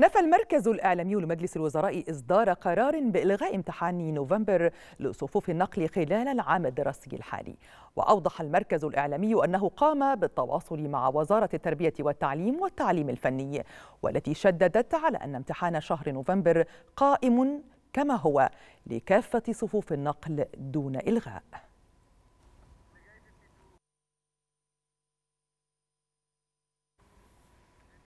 نفى المركز الإعلامي لمجلس الوزراء إصدار قرار بإلغاء امتحان نوفمبر لصفوف النقل خلال العام الدراسي الحالي وأوضح المركز الإعلامي أنه قام بالتواصل مع وزارة التربية والتعليم والتعليم الفني والتي شددت على أن امتحان شهر نوفمبر قائم كما هو لكافة صفوف النقل دون إلغاء